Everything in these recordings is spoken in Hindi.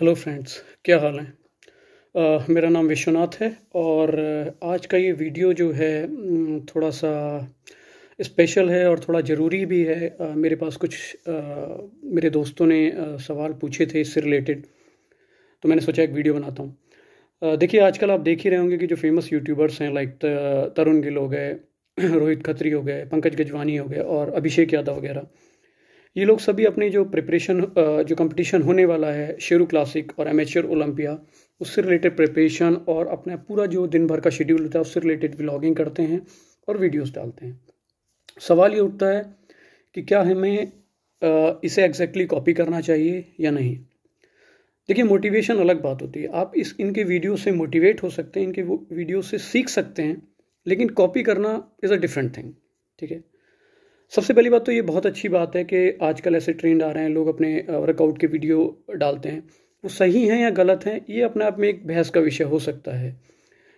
हेलो फ्रेंड्स क्या हाल है मेरा नाम विश्वनाथ है और आज का ये वीडियो जो है थोड़ा सा स्पेशल है और थोड़ा ज़रूरी भी है आ, मेरे पास कुछ आ, मेरे दोस्तों ने आ, सवाल पूछे थे इससे रिलेटेड तो मैंने सोचा एक वीडियो बनाता हूँ देखिए आजकल आप देख ही रहे होंगे कि जो फेमस यूट्यूबर्स हैं लाइक तरुण गिल हो गए रोहित खत्री हो गए पंकज गजवानी हो गए और अभिषेक यादव वगैरह ये लोग सभी अपनी जो प्रिपरेशन जो कंपटीशन होने वाला है शेरू क्लासिक और एमेचर ओलंपिया उससे रिलेटेड प्रिपरेशन और अपना पूरा जो दिन भर का शेड्यूल होता है उससे रिलेटेड ब्लॉगिंग करते हैं और वीडियोस डालते हैं सवाल ये उठता है कि क्या हमें इसे एग्जैक्टली कॉपी करना चाहिए या नहीं देखिए मोटिवेशन अलग बात होती है आप इस इनके वीडियो से मोटिवेट हो सकते हैं इनके वीडियो से सीख सकते हैं लेकिन कॉपी करना इज़ अ डिफरेंट थिंग ठीक है सबसे पहली बात तो ये बहुत अच्छी बात है कि आजकल ऐसे ट्रेंड आ रहे हैं लोग अपने वर्कआउट के वीडियो डालते हैं वो सही हैं या गलत हैं ये अपने आप में एक बहस का विषय हो सकता है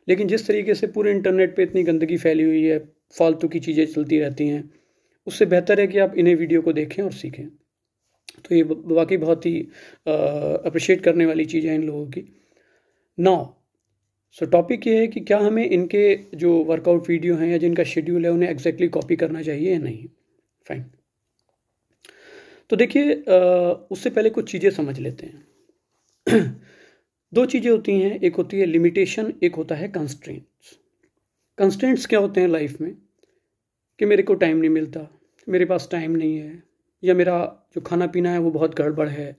लेकिन जिस तरीके से पूरे इंटरनेट पे इतनी गंदगी फैली हुई है फालतू की चीज़ें चलती रहती हैं उससे बेहतर है कि आप इन्हें वीडियो को देखें और सीखें तो ये वाकई बहुत ही अप्रिशिएट करने वाली चीज़ है इन लोगों की नाउ सो टॉपिक ये है कि क्या हमें इनके जो वर्कआउट वीडियो हैं या जिनका शेड्यूल है उन्हें एग्जैक्टली exactly कॉपी करना चाहिए या नहीं फाइन तो देखिए उससे पहले कुछ चीज़ें समझ लेते हैं दो चीज़ें होती हैं एक होती है लिमिटेशन एक होता है कंस्ट्रेंट्स कंस्ट्रेंट्स क्या होते हैं लाइफ में कि मेरे को टाइम नहीं मिलता मेरे पास टाइम नहीं है या मेरा जो खाना पीना है वो बहुत गड़बड़ है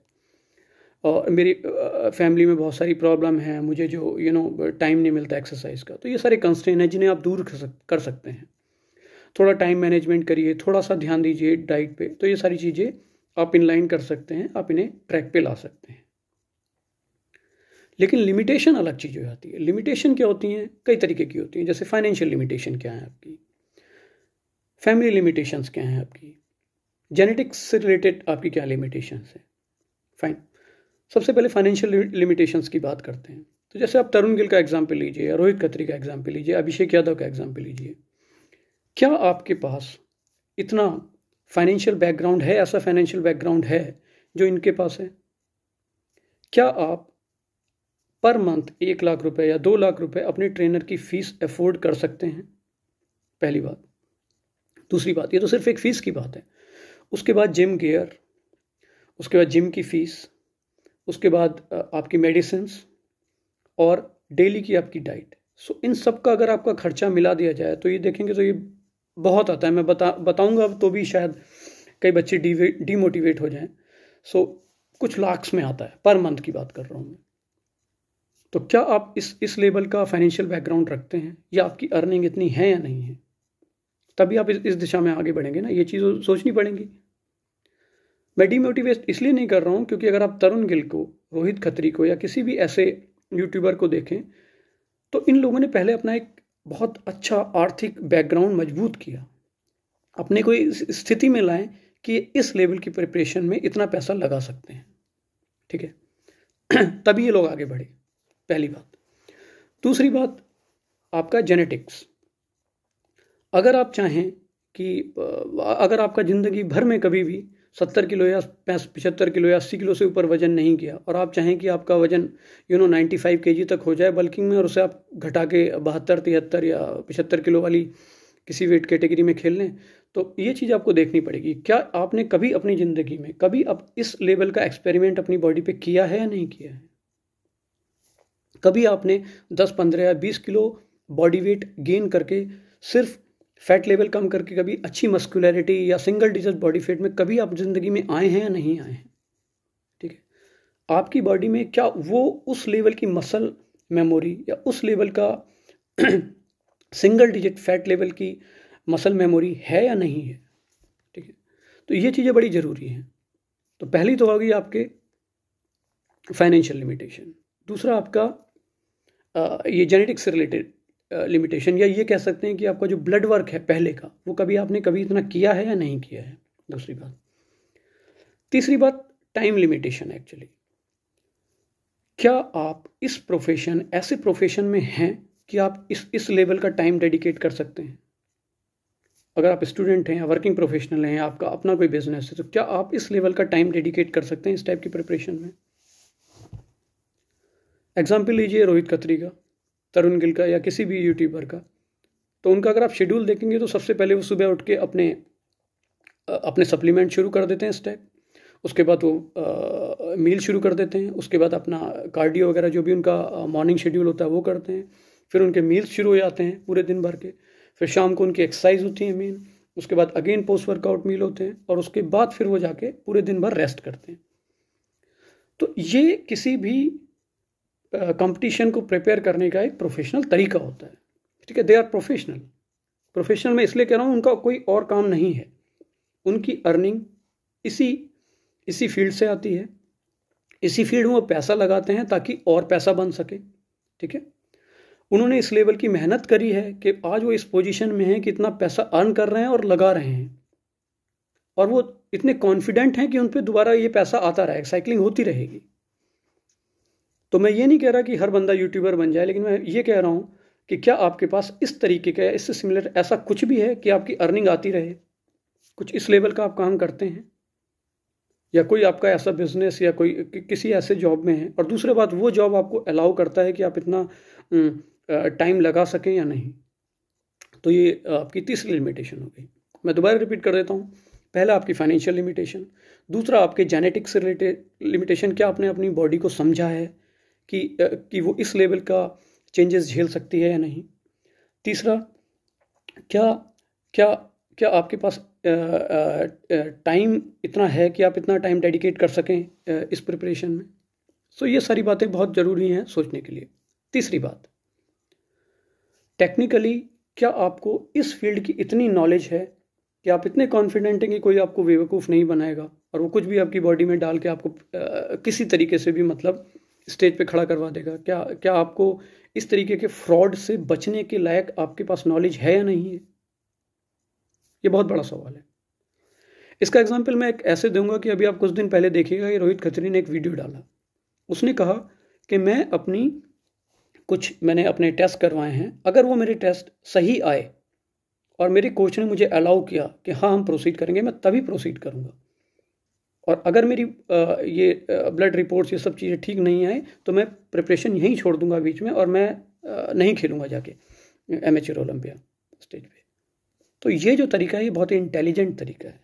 और मेरी फैमिली में बहुत सारी प्रॉब्लम है मुझे जो यू नो टाइम नहीं मिलता एक्सरसाइज का तो ये सारे कंस्ट्रेंट हैं जिन्हें आप दूर कर सकते हैं थोड़ा टाइम मैनेजमेंट करिए थोड़ा सा ध्यान दीजिए डाइट पे तो ये सारी चीज़ें आप इनलाइन कर सकते हैं आप इन्हें ट्रैक पे ला सकते हैं लेकिन लिमिटेशन अलग चीज़ हो जाती है लिमिटेशन क्या होती हैं कई तरीके की होती हैं जैसे फाइनेंशियल लिमिटेशन क्या है आपकी फैमिली लिमिटेशंस क्या हैं आपकी जेनेटिक्स से रिलेटेड आपकी क्या लिमिटेशंस है फाइन सबसे पहले फाइनेंशियल लिमिटेशंस की बात करते हैं तो जैसे आप तरुण गिल का एग्जाम्पल लीजिए रोहित खत्री का एग्जाम्पल लीजिए अभिषेक यादव का एग्जाम्पल लीजिए क्या आपके पास इतना फाइनेंशियल बैकग्राउंड है ऐसा फाइनेंशियल बैकग्राउंड है जो इनके पास है क्या आप पर मंथ एक लाख रुपए या दो लाख रुपए अपने ट्रेनर की फ़ीस अफोर्ड कर सकते हैं पहली बात दूसरी बात ये तो सिर्फ एक फ़ीस की बात है उसके बाद जिम गेयर उसके बाद जिम की फ़ीस उसके बाद आपकी मेडिसिन और डेली की आपकी डाइट सो इन सब का अगर आपका खर्चा मिला दिया जाए तो ये देखेंगे तो ये बहुत आता है मैं बता बताऊंगा तो भी शायद कई बच्चे डीमोटिवेट हो जाएं सो so, कुछ लाख्स में आता है पर मंथ की बात कर रहा हूँ मैं तो क्या आप इस इस लेवल का फाइनेंशियल बैकग्राउंड रखते हैं या आपकी अर्निंग इतनी है या नहीं है तभी आप इस, इस दिशा में आगे बढ़ेंगे ना ये चीज़ सोचनी पड़ेंगी मैं डीमोटिवेट इसलिए नहीं कर रहा हूँ क्योंकि अगर आप तरुण गिल को रोहित खत्री को या किसी भी ऐसे यूट्यूबर को देखें तो इन लोगों ने पहले अपना एक बहुत अच्छा आर्थिक बैकग्राउंड मजबूत किया अपने को इस स्थिति में लाएं कि इस लेवल की प्रिपरेशन में इतना पैसा लगा सकते हैं ठीक है तभी ये लोग आगे बढ़े पहली बात दूसरी बात आपका जेनेटिक्स अगर आप चाहें कि अगर आपका ज़िंदगी भर में कभी भी सत्तर किलो या पचहत्तर किलो या अस्सी किलो से ऊपर वजन नहीं किया और आप चाहें कि आपका वजन यू नो नाइन्टी फाइव के जी तक हो जाए बल्किंग में और उसे आप घटा के बहत्तर तिहत्तर या पचहत्तर किलो वाली किसी वेट कैटेगरी में खेल लें तो ये चीज़ आपको देखनी पड़ेगी क्या आपने कभी अपनी ज़िंदगी में कभी आप इस लेवल का एक्सपेरिमेंट अपनी बॉडी पे किया है या नहीं किया है कभी आपने 10 15 या 20 किलो बॉडी वेट गेन करके सिर्फ फैट लेवल कम करके कभी अच्छी मस्कुलरिटी या सिंगल डिजिट बॉडी फेट में कभी आप ज़िंदगी में आए हैं या नहीं आए हैं ठीक है आपकी बॉडी में क्या वो उस लेवल की मसल मेमोरी या उस लेवल का सिंगल डिजिट फैट लेवल की मसल मेमोरी है या नहीं है ठीक है तो ये चीज़ें बड़ी ज़रूरी हैं तो पहली तो होगी आपके फाइनेंशियल लिमिटेशन दूसरा आपका आ, ये जेनेटिक्स से रिलेटेड लिमिटेशन या ये कह सकते हैं कि आपका जो ब्लड वर्क है पहले का वो कभी आपने कभी इतना किया है या नहीं किया है दूसरी बात तीसरी बात टाइम लिमिटेशन एक्चुअली क्या आप इस प्रोफेशन ऐसे प्रोफेशन में हैं कि आप इस इस लेवल का टाइम डेडिकेट कर सकते हैं अगर आप स्टूडेंट हैं या वर्किंग प्रोफेशनल हैं आपका अपना कोई बिजनेस है तो क्या आप इस लेवल का टाइम डेडिकेट कर सकते हैं इस टाइप की प्रिपरेशन में एग्जाम्पल लीजिए रोहित खत्री का तरुण गिल का या किसी भी यूट्यूबर का तो उनका अगर आप शेड्यूल देखेंगे तो सबसे पहले वो सुबह उठ के अपने अपने सप्लीमेंट शुरू कर देते हैं स्टेप उसके बाद वो आ, मील शुरू कर देते हैं उसके बाद अपना कार्डियो वगैरह जो भी उनका मॉर्निंग शेड्यूल होता है वो करते हैं फिर उनके मील्स शुरू हो जाते हैं पूरे दिन भर के फिर शाम को उनकी एक्सरसाइज होती है मेन उसके बाद अगेन पोस्ट वर्कआउट मील होते हैं और उसके बाद फिर वो जाके पूरे दिन भर रेस्ट करते हैं तो ये किसी भी कंपटीशन को प्रिपेयर करने का एक प्रोफेशनल तरीका होता है ठीक है दे आर प्रोफेशनल प्रोफेशनल में इसलिए कह रहा हूँ उनका कोई और काम नहीं है उनकी अर्निंग इसी इसी फील्ड से आती है इसी फील्ड में वो पैसा लगाते हैं ताकि और पैसा बन सके ठीक है उन्होंने इस लेवल की मेहनत करी है कि आज वो इस पोजीशन में है कि इतना पैसा अर्न कर रहे हैं और लगा रहे हैं और वो इतने कॉन्फिडेंट हैं कि उन पर दोबारा ये पैसा आता रहेगा साइकिलिंग होती रहेगी तो मैं ये नहीं कह रहा कि हर बंदा यूट्यूबर बन जाए लेकिन मैं ये कह रहा हूँ कि क्या आपके पास इस तरीके का या इससे सिमिलर ऐसा कुछ भी है कि आपकी अर्निंग आती रहे कुछ इस लेवल का आप काम करते हैं या कोई आपका ऐसा बिजनेस या कोई कि, किसी ऐसे जॉब में है और दूसरे बात वो जॉब आपको अलाउ करता है कि आप इतना टाइम हम्म, लगा सकें या नहीं तो ये आपकी तीसरी लिमिटेशन हो गई मैं दोबारा रिपीट कर देता हूँ पहला आपकी फाइनेंशियल लिमिटेशन दूसरा आपके जेनेटिक्स से रिलेटेड लिमिटेशन क्या आपने अपनी बॉडी को समझा है कि कि वो इस लेवल का चेंजेस झेल सकती है या नहीं तीसरा क्या क्या क्या आपके पास टाइम इतना है कि आप इतना टाइम डेडिकेट कर सकें इस प्रिपरेशन में सो ये सारी बातें बहुत ज़रूरी हैं सोचने के लिए तीसरी बात टेक्निकली क्या आपको इस फील्ड की इतनी नॉलेज है कि आप इतने कॉन्फिडेंट हैं कि कोई आपको बेवकूफ़ नहीं बनाएगा और वो कुछ भी आपकी बॉडी में डाल के आपको आ, किसी तरीके से भी मतलब स्टेज पे खड़ा करवा देगा क्या क्या आपको इस तरीके के फ्रॉड से बचने के लायक आपके पास नॉलेज है या नहीं है ये बहुत बड़ा सवाल है इसका एग्जाम्पल मैं एक ऐसे दूंगा कि अभी आप कुछ दिन पहले देखिएगा कि रोहित खत्री ने एक वीडियो डाला उसने कहा कि मैं अपनी कुछ मैंने अपने टेस्ट करवाए हैं अगर वो मेरे टेस्ट सही आए और मेरे कोच ने मुझे अलाउ किया कि हाँ हम प्रोसीड करेंगे मैं तभी प्रोसीड करूँगा और अगर मेरी ये ब्लड रिपोर्ट्स ये सब चीज़ें ठीक नहीं आए तो मैं प्रिपरेशन यहीं छोड़ दूंगा बीच में और मैं नहीं खेलूंगा जाके एम एच ओलंपिया स्टेज पे तो ये जो तरीका है ये बहुत ही इंटेलिजेंट तरीका है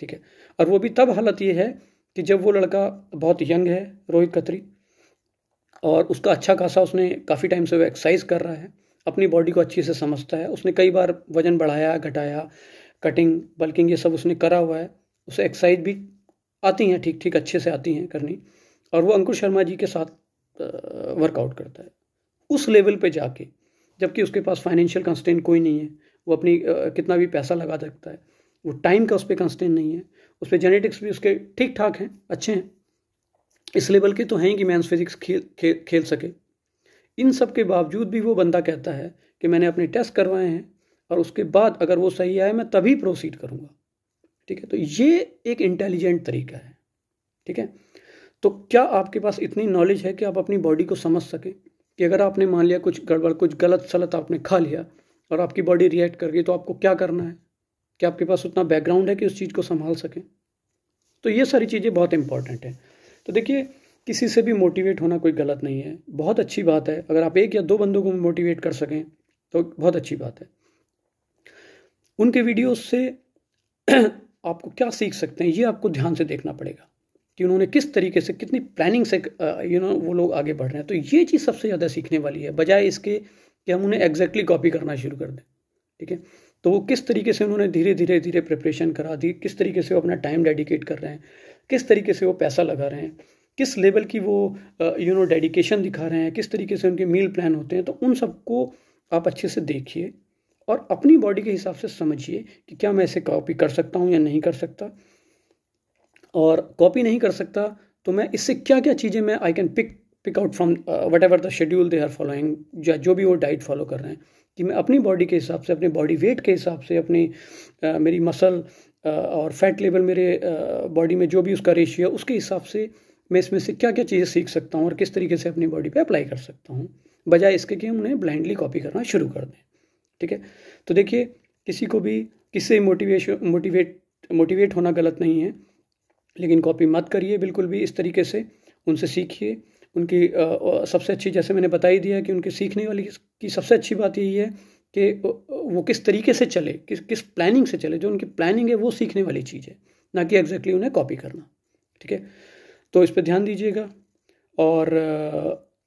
ठीक है और वो भी तब हालत ये है कि जब वो लड़का बहुत यंग है रोहित खत्री और उसका अच्छा खासा उसने काफ़ी टाइम से वो एक्सरसाइज कर रहा है अपनी बॉडी को अच्छे से समझता है उसने कई बार वजन बढ़ाया घटाया कटिंग बल्किंग ये सब उसने करा हुआ है उसे एक्सरसाइज भी आती हैं ठीक ठीक अच्छे से आती हैं करनी और वो अंकुर शर्मा जी के साथ वर्कआउट करता है उस लेवल पे जाके जबकि उसके पास फाइनेंशियल कंस्टेंट कोई नहीं है वो अपनी कितना भी पैसा लगा सकता है वो टाइम का उस पर कंस्टेंट नहीं है उस पर जेनेटिक्स भी उसके ठीक ठाक हैं अच्छे हैं इस लेवल के तो हैं कि मैं फिजिक्स खेल खे, खेल सके इन सब के बावजूद भी वो बंदा कहता है कि मैंने अपने टेस्ट करवाए हैं और उसके बाद अगर वो सही आए मैं तभी प्रोसीड करूँगा ठीक है तो ये एक इंटेलिजेंट तरीका है ठीक है तो क्या आपके पास इतनी नॉलेज है कि आप अपनी बॉडी को समझ सकें कि अगर आपने मान लिया कुछ गड़बड़ कुछ गलत सलत आपने खा लिया और आपकी बॉडी रिएक्ट कर गई तो आपको क्या करना है क्या आपके पास उतना बैकग्राउंड है कि उस चीज़ को संभाल सकें तो ये सारी चीज़ें बहुत इंपॉर्टेंट हैं तो देखिए किसी से भी मोटिवेट होना कोई गलत नहीं है बहुत अच्छी बात है अगर आप एक या दो बंदों को मोटिवेट कर सकें तो बहुत अच्छी बात है उनके वीडियोस से आपको क्या सीख सकते हैं ये आपको ध्यान से देखना पड़ेगा कि उन्होंने किस तरीके से कितनी प्लानिंग से यू नो वो लोग आगे बढ़ रहे हैं तो ये चीज़ सबसे ज़्यादा सीखने वाली है बजाय इसके कि हम उन्हें एग्जैक्टली कॉपी करना शुरू कर दें ठीक है तो वो किस तरीके से उन्होंने धीरे धीरे धीरे प्रिपरेशन करा दी किस तरीके से वो अपना टाइम डेडिकेट कर रहे हैं किस तरीके से वो पैसा लगा रहे हैं किस लेवल की वो यू नो डेडिकेशन दिखा रहे हैं किस तरीके से उनके मील प्लान होते हैं तो उन सबको आप अच्छे से देखिए और अपनी बॉडी के हिसाब से समझिए कि क्या मैं इसे कॉपी कर सकता हूँ या नहीं कर सकता और कॉपी नहीं कर सकता तो मैं इससे क्या क्या चीज़ें मैं I can pick pick out from whatever the schedule they are following या जो भी वो डाइट फॉलो कर रहे हैं कि मैं अपनी बॉडी के हिसाब से अपने बॉडी वेट के हिसाब से अपनी uh, मेरी मसल uh, और फैट लेवल मेरे बॉडी uh, में जो भी उसका रेशियो है उसके हिसाब से मैं इसमें से क्या क्या चीज़ें सीख सकता हूँ और किस तरीके से अपनी बॉडी पे अप्लाई कर सकता हूँ बजाय इसके कि हम उन्हें ब्लाइंडली कॉपी करना शुरू कर दें ठीक है तो देखिए किसी को भी किससे मोटिवेशन मोटिवेट मोटिवेट होना गलत नहीं है लेकिन कॉपी मत करिए बिल्कुल भी इस तरीके से उनसे सीखिए उनकी आ, सबसे अच्छी जैसे मैंने बता ही दिया कि उनके सीखने वाली की सबसे अच्छी बात यही है कि वो किस तरीके से चले किस किस प्लानिंग से चले जो उनकी प्लानिंग है वो सीखने वाली चीज़ है ना कि एग्जैक्टली उन्हें कॉपी करना ठीक है तो इस पर ध्यान दीजिएगा और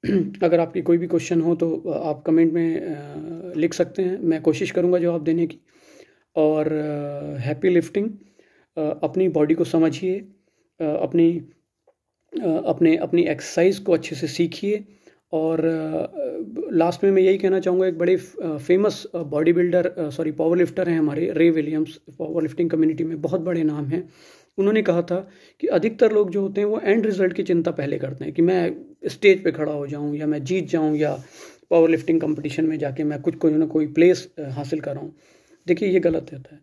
अगर आपकी कोई भी क्वेश्चन हो तो आप कमेंट में लिख सकते हैं मैं कोशिश करूँगा जवाब देने की और हैप्पी लिफ्टिंग अपनी बॉडी को समझिए अपनी अपने अपनी एक्सरसाइज को अच्छे से सीखिए और लास्ट में मैं यही कहना चाहूँगा एक बड़े famous bodybuilder sorry powerlifter हैं हमारे रे विलियम्स पावर लिफ्टिंग कम्युनिटी में बहुत बड़े नाम हैं उन्होंने कहा था कि अधिकतर लोग जो होते हैं वो एंड रिजल्ट की चिंता पहले करते हैं कि मैं स्टेज पे खड़ा हो जाऊं या मैं जीत जाऊं या पावर लिफ्टिंग कंपटीशन में जाके मैं कुछ कोई ना कोई प्लेस हासिल कर रहा हूँ देखिए ये गलत रहता है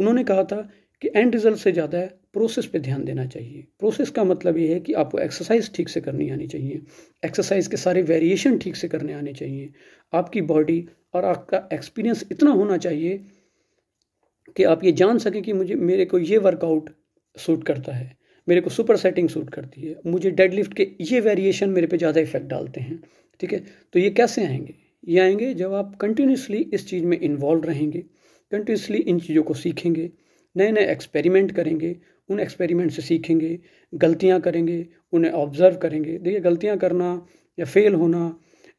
उन्होंने कहा था कि एंड रिजल्ट से ज़्यादा प्रोसेस पे ध्यान देना चाहिए प्रोसेस का मतलब ये है कि आपको एक्सरसाइज ठीक से करनी आनी चाहिए एक्सरसाइज के सारे वेरिएशन ठीक से करने आने चाहिए आपकी बॉडी और आपका एक्सपीरियंस इतना होना चाहिए कि आप ये जान सकें कि मुझे मेरे को ये वर्कआउट सूट करता है मेरे को सुपर सेटिंग सूट करती है मुझे डेड के ये वेरिएशन मेरे पे ज़्यादा इफेक्ट डालते हैं ठीक है तो ये कैसे आएंगे ये आएंगे जब आप कंटिन्यूसली इस चीज़ में इन्वॉल्व रहेंगे कंटिन्यूसली इन चीज़ों को सीखेंगे नए नए एक्सपेरिमेंट करेंगे उन एक्सपेरिमेंट से सीखेंगे गलतियाँ करेंगे उन्हें ऑब्ज़र्व करेंगे देखिए गलतियाँ करना या फेल होना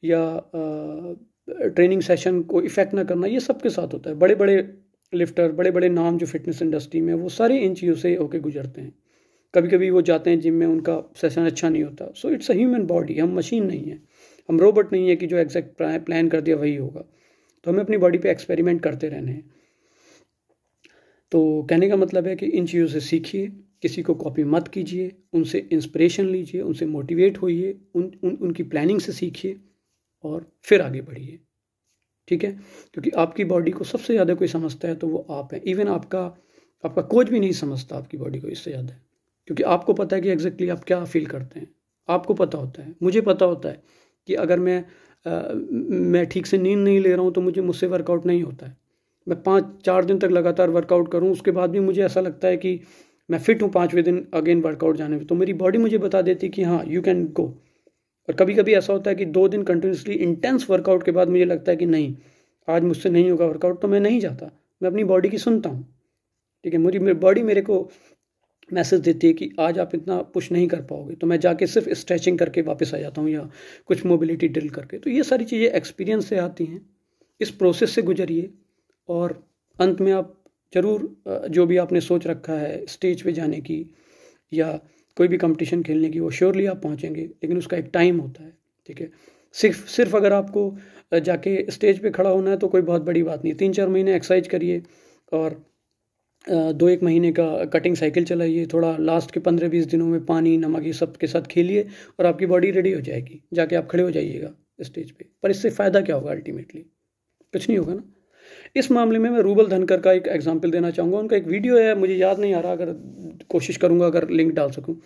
या आ, ट्रेनिंग सेशन को इफ़ेक्ट ना करना ये सबके साथ होता है बड़े बड़े लिफ्टर बड़े बड़े नाम जो फिटनेस इंडस्ट्री में वो सारे इन चीज़ों से होके गुजरते हैं कभी कभी वो जाते हैं जिम में उनका सेशन अच्छा नहीं होता so it's a human body हम मशीन नहीं है हम रोबोट नहीं है कि जो एग्जैक्ट प्लान कर दिया वही होगा तो हमें अपनी बॉडी पे एक्सपेरिमेंट करते रहने हैं तो कहने का मतलब है कि इन चीज़ों से सीखिए किसी को कॉपी मत कीजिए उनसे इंस्पिरेशन लीजिए उनसे मोटिवेट होइए उन, उन उनकी प्लानिंग से सीखिए और फिर आगे बढ़िए ठीक है क्योंकि आपकी बॉडी को सबसे ज़्यादा कोई समझता है तो वो आप हैं इवन आपका आपका कोच भी नहीं समझता आपकी बॉडी को इससे ज़्यादा क्योंकि आपको पता है कि एग्जैक्टली exactly आप क्या फील करते हैं आपको पता होता है मुझे पता होता है कि अगर मैं आ, मैं ठीक से नींद नहीं ले रहा हूँ तो मुझे मुझसे वर्कआउट नहीं होता है मैं पाँच चार दिन तक लगातार वर्कआउट करूँ उसके बाद भी मुझे ऐसा लगता है कि मैं फिट हूँ पाँचवें दिन अगेन वर्कआउट जाने में तो मेरी बॉडी मुझे बता देती कि हाँ यू कैन गो और कभी कभी ऐसा होता है कि दो दिन कंटिन्यूसली इंटेंस वर्कआउट के बाद मुझे लगता है कि नहीं आज मुझसे नहीं होगा वर्कआउट तो मैं नहीं जाता मैं अपनी बॉडी की सुनता हूँ ठीक है मुझे बॉडी मेरे को मैसेज देती है कि आज आप इतना पुश नहीं कर पाओगे तो मैं जाके सिर्फ स्ट्रेचिंग करके वापस आ जाता हूँ या कुछ मोबिलिटी ड्रिल करके तो ये सारी चीज़ें एक्सपीरियंस से आती हैं इस प्रोसेस से गुजरिए और अंत में आप ज़रूर जो भी आपने सोच रखा है स्टेज पे जाने की या कोई भी कंपटीशन खेलने की वो श्योरली आप पहुँचेंगे लेकिन उसका एक टाइम होता है ठीक है सिर्फ सिर्फ अगर आपको जाके स्टेज पे खड़ा होना है तो कोई बहुत बड़ी बात नहीं तीन चार महीने एक्सरसाइज करिए और दो एक महीने का कटिंग साइकिल चलाइए थोड़ा लास्ट के पंद्रह बीस दिनों में पानी नमक ये सब के साथ खेलिए और आपकी बॉडी रेडी हो जाएगी जाके आप खड़े हो जाइएगा स्टेज पे पर इससे फ़ायदा क्या होगा अल्टीमेटली कुछ नहीं होगा ना इस मामले में मैं रूबल धनकर का एक एग्जाम्पल देना चाहूँगा उनका एक वीडियो है मुझे याद नहीं आ रहा अगर कोशिश करूँगा अगर लिंक डाल सकूँ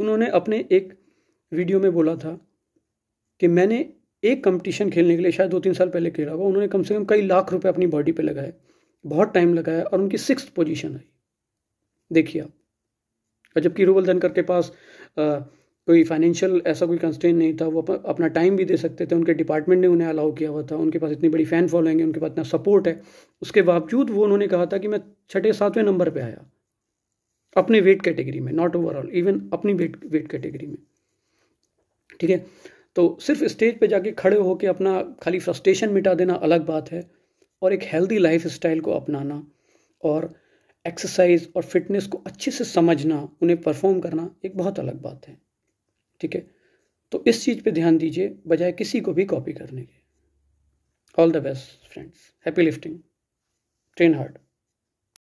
उन्होंने अपने एक वीडियो में बोला था कि मैंने एक कंपटीशन खेलने के लिए शायद दो तीन साल पहले खेला हुआ उन्होंने कम से कम कई लाख रुपए अपनी बॉडी पे लगाए बहुत टाइम लगाया और उनकी सिक्स पोजीशन आई देखिए आप जबकि रूबल धनकर के पास आ, कोई फाइनेंशियल ऐसा कोई कंस्टेंट नहीं था वो अपना टाइम भी दे सकते थे उनके डिपार्टमेंट ने उन्हें अलाउ किया हुआ था उनके पास इतनी बड़ी फ़ैन फॉलोइंग है उनके पास इतना सपोर्ट है उसके बावजूद वो उन्होंने कहा था कि मैं छठे सातवें नंबर पर आया अपने वेट कैटेगरी में नॉट ओवरऑल इवन अपनी वेट वेट कैटेगरी में ठीक है तो सिर्फ स्टेज पे जाके खड़े होकर अपना खाली फ्रस्ट्रेशन मिटा देना अलग बात है और एक हेल्दी लाइफ स्टाइल को अपनाना और एक्सरसाइज और फिटनेस को अच्छे से समझना उन्हें परफॉर्म करना एक बहुत अलग बात है ठीक है तो इस चीज़ पे ध्यान दीजिए बजाय किसी को भी कॉपी करने के all the best friends happy lifting train hard